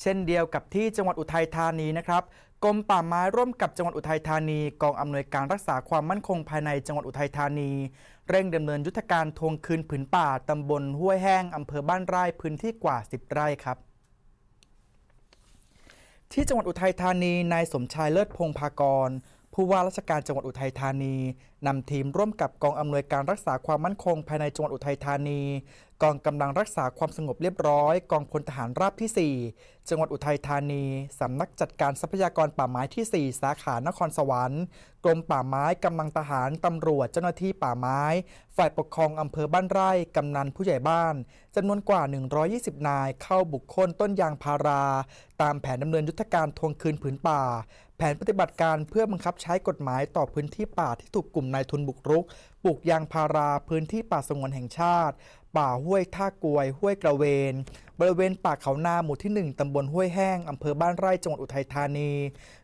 เช่นเดียวกับที่จังหวัดอุทัยธานีนะครับกรมป่าไม้ร่วมกับจังหวัดอุทัยธานี กองอำนวยการรักษาความมั่นคงภายในจังหวัดอุทัยธานี เร่งดำเนินยุทธการทวงคืนผืนป่าตำบลห้วยแห้งอำเภอบ้านไร่พื้นที่กว่า 10 ไร่ครับ ที่จังหวัดอุทัยธานีนายสมชายเลิศพงพากร ผู้ว่าราชการจังหวัดอุทัยธานีนำทีมร่วมกับกองอำนวยการรักษาความมั่นคง ภายในจังหวัดอุทัยธานีกองกำลังรักษาความสงบเรียบร้อยกองพลทหารราบที่ 4 จังหวัดอุทัยธานีสำนักจัดการทรัพยากรป่าไม้ที่ 4 สาขานครสวรรค์กรมป่าไม้กำลังทหารตำรวจเจ้าหน้าที่ป่าไม้ ฝ่ายปกครองอำเภอบ้านไร่กำนันผู้ใหญ่บ้านจำนวนกว่า 120 นายเข้าบุคคลต้นยางพารา ตามแผนดำเนินยุทธการทวงคืนผืนป่า แผนปฏิบัติการเพื่อบังคับใช้กฎหมายต่อพื้นที่ป่าที่ถูกกลุ่มนายทุนบุกรุกปลูกยางพารา พื้นที่ป่าสงวนแห่งชาติป่าห้วยท่ากวยห้วยกระเวน บริเวณป่าเขานาหมู่ที่ 1ตำบลห้วยแห้งอำเภอบ้านไร่จังหวัดอุทัยธานี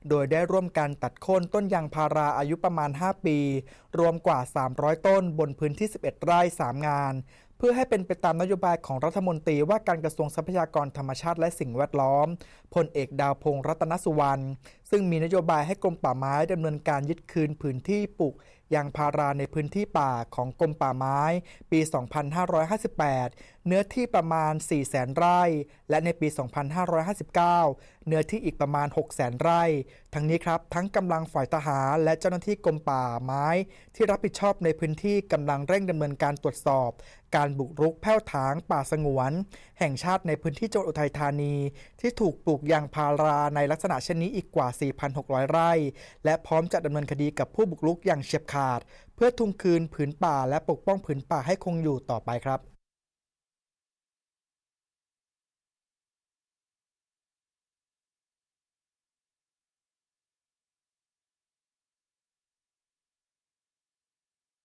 โดยได้ร่วมกันตัดโค่นต้นยางพาราอายุประมาณ 5 ปี รวมกว่า 300 ต้นบนพื้นที่ 11 ไร่ 3 งานเพื่อให้เป็นไปตามนโยบายของรัฐมนตรีว่าการกระทรวงทรัพยากรธรรมชาติและสิ่งแวดล้อมพลเอกดาวพงศ์รัตนสุวรรณซึ่งมีนโยบายให้กรมป่าไม้ ดำเนินการยึดคืนพื้นที่ปลูกยางพาราในพื้นที่ป่าของกรมป่าไม้ปี 2558 เนื้อที่ประมาณ 4 0 0 0 0ไร่และในปี 2559เนื้อที่อีกประมาณ6 0แสนไร่ ทั้งนี้ครับ ทั้งกำลังฝ่ายทหารและเจ้าหน้าที่กรมป่าไม้ ที่รับผิดชอบในพื้นที่กำลังเร่งดำเนินการตรวจสอบ การบุกรุกแพ่วถางป่าสงวน แห่งชาติในพื้นที่จังหวัดอุทัยธานี ที่ถูกปลูกยางพาราในลักษณะเช่นนี้อีกกว่า 4,600 ไร่ และพร้อมจะดำเนินคดีกับผู้บุกรุกอย่างเฉียบขาด เพื่อทุ่งคืนผืนป่า และปกป้องผืนป่าให้คงอยู่ต่อไปครับ